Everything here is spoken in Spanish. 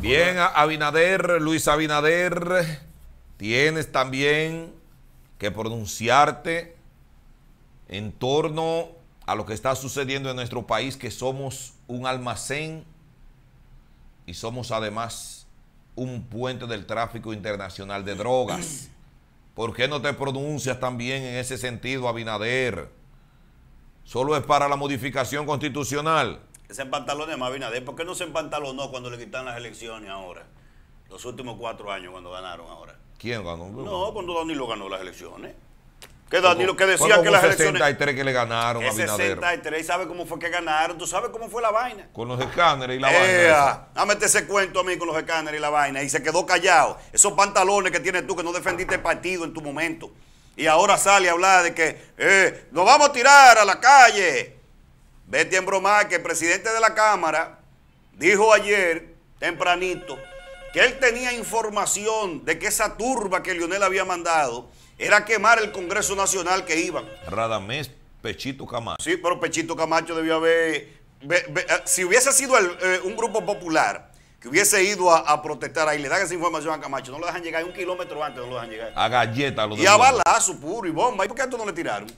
Bien, Abinader, Luis Abinader, tienes también que pronunciarte en torno a lo que está sucediendo en nuestro país, que somos un almacén y somos además un puente del tráfico internacional de drogas. ¿Por qué no te pronuncias también en ese sentido, Abinader? Solo es para la modificación constitucional. Ese pantalón de Mabinader. ¿por qué no se empantalonó cuando le quitan las elecciones ahora? Los últimos cuatro años cuando ganaron ahora. ¿Quién ganó? No, cuando Danilo ganó las elecciones. Que Danilo que decía que las elecciones? 63 que le ganaron a 63, ¿sabe cómo fue que ganaron? ¿Tú sabes cómo fue la vaina? Con los escáneres y la eh, vaina. Dame ese cuento a mí con los escáneres y la vaina. Y se quedó callado. Esos pantalones que tienes tú que no defendiste el partido en tu momento. Y ahora sale a hablar de que eh, nos vamos a tirar a la calle Betty Embromar, que el presidente de la Cámara, dijo ayer, tempranito, que él tenía información de que esa turba que Lionel había mandado era quemar el Congreso Nacional que iban. Radamés Pechito Camacho. Sí, pero Pechito Camacho debió haber... Eh, si hubiese sido eh, un grupo popular que hubiese ido a, protestar ahí, le dan esa información a Camacho, no lo dejan llegar, un kilómetro antes no lo dejan llegar. A galleta lo Y a balazo puro y bomba. ¿Y por qué a esto no le tiraron?